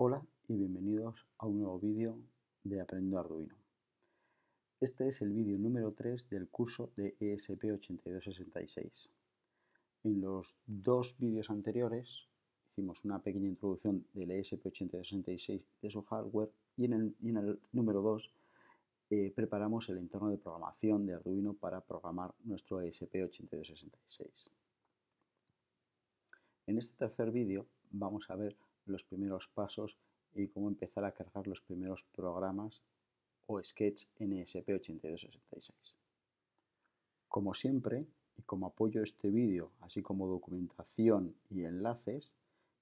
Hola y bienvenidos a un nuevo vídeo de Aprendo Arduino. Este es el vídeo número 3 del curso de e ESP8266. En los dos vídeos anteriores hicimos una pequeña introducción del e ESP8266 de su hardware y en el, número 2 eh, preparamos el entorno de programación de Arduino para programar nuestro e ESP8266. En este tercer vídeo vamos a ver los primeros pasos y cómo empezar a cargar los primeros programas o sketch en e ESP8266. Como siempre, y como apoyo a este vídeo, así como documentación y enlaces,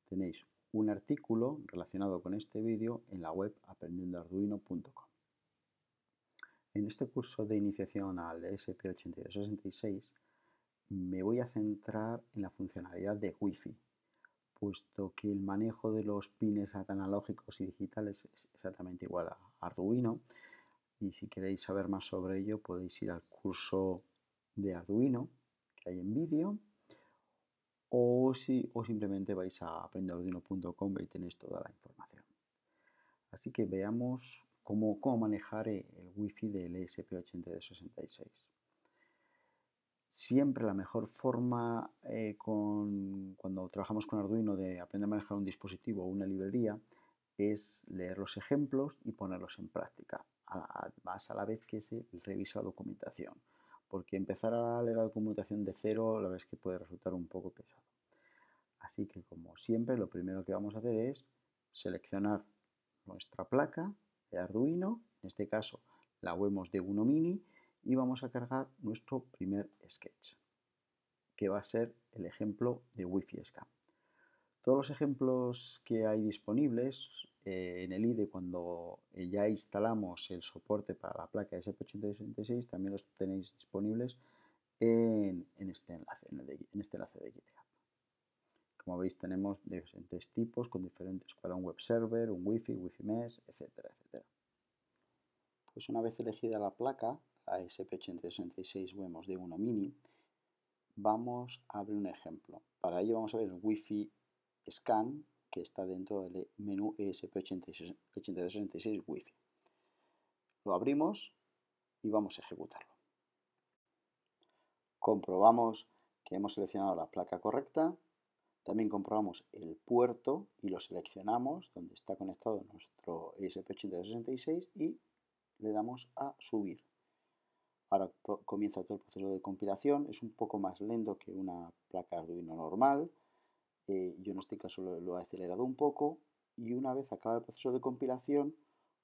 tenéis un artículo relacionado con este vídeo en la web aprendiendoarduino.com. En este curso de iniciación al e SP8266 me voy a centrar en la funcionalidad de Wi-Fi, puesto que el manejo de los pines analógicos y digitales es exactamente igual a Arduino. Y si queréis saber más sobre ello, podéis ir al curso de Arduino que hay en vídeo. O, si, o simplemente vais a puntocom y tenéis toda la información. Así que veamos cómo, cómo manejar el wifi del e ESP8266 siempre la mejor forma eh, cuando trabajamos con Arduino de aprender a manejar un dispositivo o una librería es leer los ejemplos y ponerlos en práctica, más a la vez que se revisa documentación, porque empezar a leer la documentación de cero la vez que puede resultar un poco pesado. Así que como siempre lo primero que vamos a hacer es seleccionar nuestra placa de Arduino, en este caso la vemos de uno Mini, y vamos a cargar nuestro primer sketch, que va a ser el ejemplo de Wi-Fi SCAM. Todos los ejemplos que hay disponibles eh, en el IDE cuando ya instalamos el soporte para la placa sp 886 también los tenéis disponibles en, este, enlace, en, de, este enlace de GitHub. Como veis tenemos diferentes tipos con diferentes para un web server, un Wi-Fi, Wi-Fi mesh, etcétera, etcétera. Pues una vez elegida la placa, ASP8266 Wemos de 1 mini, vamos a abrir un ejemplo. Para ello vamos a ver el Wi-Fi Scan que está dentro del menú ESP8266 Wi-Fi. Lo abrimos y vamos a ejecutarlo. Comprobamos que hemos seleccionado la placa correcta. También comprobamos el puerto y lo seleccionamos donde está conectado nuestro ESP8266 y le damos a subir. Ahora comienza todo el proceso de compilación, es un poco más lento que una placa Arduino normal, eh, yo en este caso lo, he acelerado un poco y una vez acaba el proceso de compilación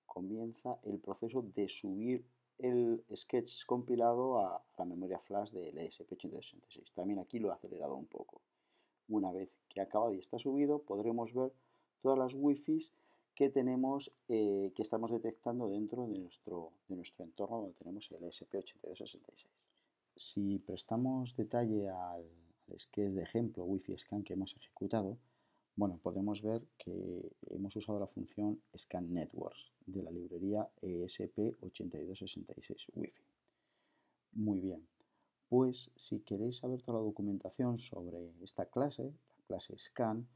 comienza el proceso de subir el sketch compilado a la memoria flash del ESP8266. También aquí lo he acelerado un poco. Una vez que ha acabado y está subido podremos ver todas las wifis que tenemos, eh, que estamos detectando dentro de nuestro, nuestro entorno donde tenemos el SP8266. Si prestamos detalle al, al sketch de ejemplo Wi-Fi scan que hemos ejecutado, bueno, podemos ver que hemos usado la función scan networks de la librería e ESP8266 Wi-Fi. Muy bien, pues si queréis saber toda la documentación sobre esta clase, la clase scan,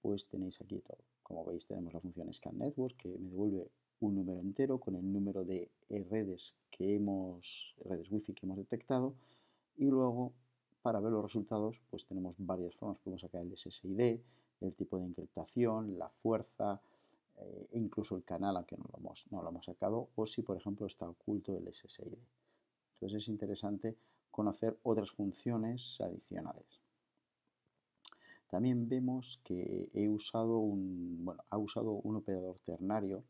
pues tenéis aquí todo. Como veis tenemos la función scan que me devuelve un número entero con el número de redes que hemos redes wifi que hemos detectado y luego para ver los resultados pues tenemos varias formas podemos sacar el SSID el tipo de encriptación la fuerza eh, incluso el canal aunque que no lo hemos sacado o si por ejemplo está oculto el SSID entonces es interesante conocer otras funciones adicionales también vemos que he usado un, ha usado un operador ternario,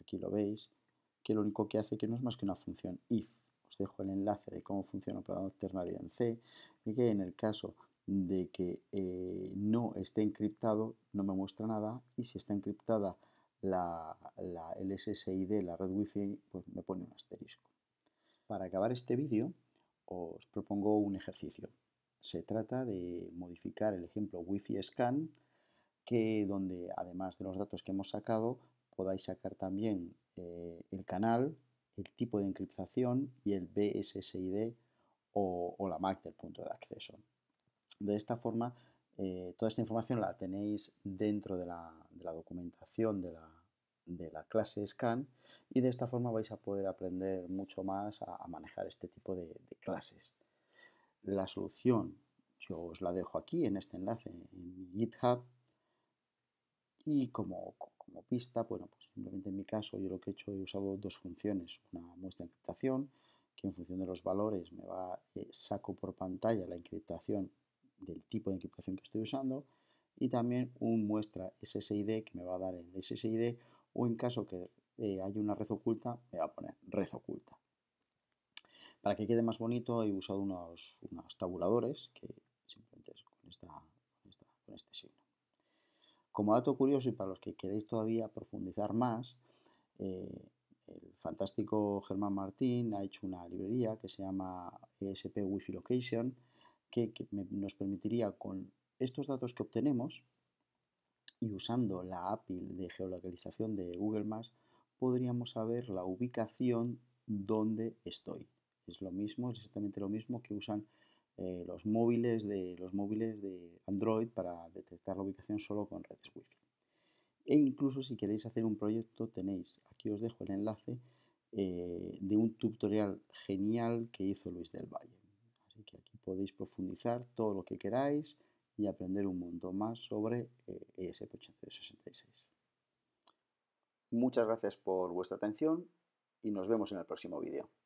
aquí lo veis, que lo único que hace que no es más que una función if. Os dejo el enlace de cómo funciona el operador ternario en C y que en el caso de que eh, no esté encriptado no me muestra nada y si está encriptada la, la el SSID, la red Wi-Fi, pues me pone un asterisco. Para acabar este vídeo os propongo un ejercicio. Se trata de modificar el ejemplo Wi-Fi Scan, que donde además de los datos que hemos sacado, podáis sacar también eh, el canal, el tipo de encriptación y el BSSID o, la MAC del punto de acceso. De esta forma, eh, toda esta información la tenéis dentro de la, documentación de la, clase Scan y de esta forma vais a poder aprender mucho más a, manejar este tipo de clases la solución yo os la dejo aquí en este enlace en GitHub y como, pista, bueno, pues simplemente en mi caso yo lo que he hecho he usado dos funciones, una muestra de encriptación que en función de los valores me va, eh, saco por pantalla la encriptación del tipo de encriptación que estoy usando y también un muestra SSID que me va a dar el SSID o en caso que eh, haya una red oculta me va a poner red oculta. Para que quede más bonito he usado unos, tabuladores que simplemente con, este signo. Como dato curioso y para los que queréis todavía profundizar más, eh, el fantástico Germán Martín ha hecho una librería que se llama ESP Wi-Fi Location, que, nos permitiría con estos datos que obtenemos y usando la API de geolocalización de Google Maps, podríamos saber la ubicación donde estoy. Es lo mismo, es exactamente lo mismo que usan eh, los, móviles de, los móviles de Android para detectar la ubicación solo con redes Wi-Fi. E incluso si queréis hacer un proyecto tenéis, aquí os dejo el enlace eh, de un tutorial genial que hizo Luis del Valle. Así que aquí podéis profundizar todo lo que queráis y aprender un mundo más sobre esp eh, e 866 Muchas gracias por vuestra atención y nos vemos en el próximo vídeo.